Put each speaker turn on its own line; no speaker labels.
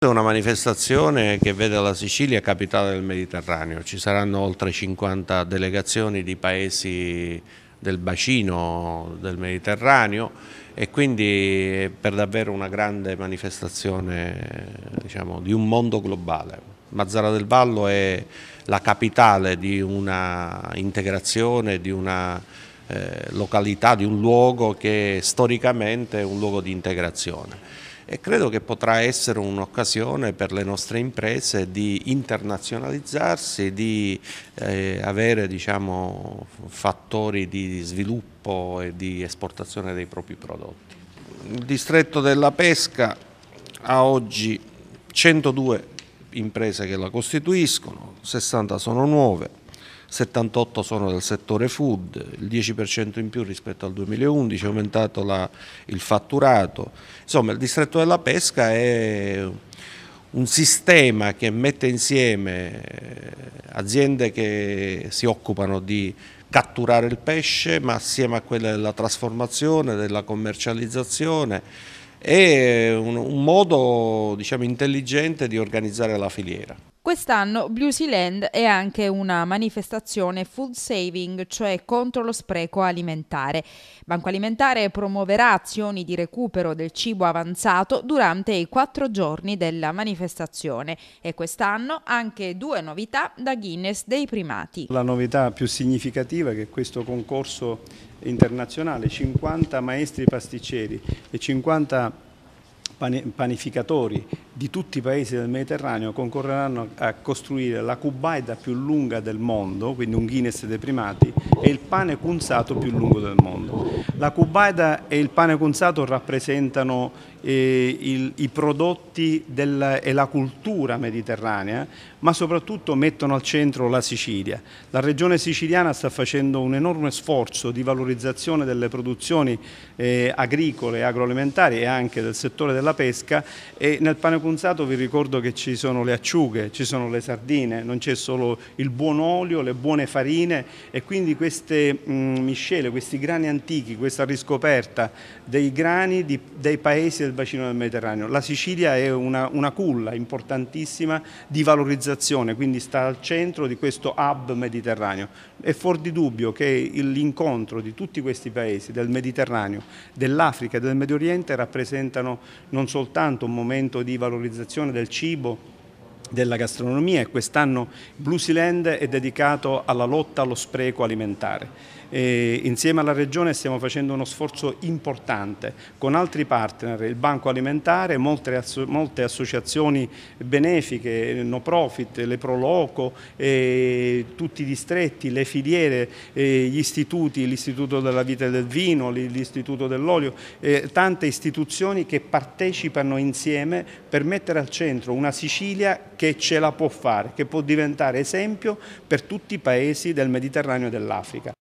È una manifestazione che vede la Sicilia capitale del Mediterraneo, ci saranno oltre 50 delegazioni di paesi del bacino del Mediterraneo e quindi è per davvero una grande manifestazione diciamo, di un mondo globale. Mazzara del Vallo è la capitale di una integrazione, di una eh, località, di un luogo che storicamente è un luogo di integrazione e credo che potrà essere un'occasione per le nostre imprese di internazionalizzarsi, di eh, avere diciamo, fattori di sviluppo e di esportazione dei propri prodotti. Il distretto della pesca ha oggi 102 imprese che la costituiscono, 60 sono nuove, 78 sono del settore food, il 10% in più rispetto al 2011, è aumentato la, il fatturato. Insomma il distretto della pesca è un sistema che mette insieme eh, aziende che si occupano di catturare il pesce, ma assieme a quella della trasformazione, della commercializzazione, è un, un modo diciamo, intelligente di organizzare la filiera.
Quest'anno Bluesyland è anche una manifestazione food saving, cioè contro lo spreco alimentare. Banco Alimentare promuoverà azioni di recupero del cibo avanzato durante i quattro giorni della manifestazione e quest'anno anche due novità da Guinness dei primati.
La novità più significativa è che questo concorso internazionale, 50 maestri pasticceri e 50 panificatori di tutti i paesi del Mediterraneo concorreranno a costruire la cubaida più lunga del mondo, quindi un Guinness dei primati, e il pane cunzato più lungo del mondo. La cubaida e il pane cunzato rappresentano eh, il, i prodotti del, e la cultura mediterranea, ma soprattutto mettono al centro la Sicilia. La regione siciliana sta facendo un enorme sforzo di valorizzazione delle produzioni eh, agricole, agroalimentari e anche del settore della pesca e nel pane punzato vi ricordo che ci sono le acciughe, ci sono le sardine, non c'è solo il buon olio, le buone farine e quindi queste mh, mm, miscele, questi grani antichi, questa riscoperta dei grani di, dei paesi del bacino del Mediterraneo. La Sicilia è una, una culla importantissima di valorizzazione, quindi sta al centro di questo hub mediterraneo. È fuor di dubbio che l'incontro di tutti questi paesi del Mediterraneo, dell'Africa e del Medio Oriente rappresentano non soltanto un momento di valorizzazione del cibo, della gastronomia e quest'anno Blusiland è dedicato alla lotta allo spreco alimentare. E insieme alla Regione stiamo facendo uno sforzo importante con altri partner, il Banco Alimentare, molte, molte associazioni benefiche, no profit, le Proloco, eh, tutti i distretti, le filiere, eh, gli istituti, l'Istituto della Vita e del Vino, l'Istituto dell'Olio, tante istituzioni che partecipano insieme per mettere al centro una Sicilia che ce la può fare, che può diventare esempio per tutti i paesi del Mediterraneo e dell'Africa.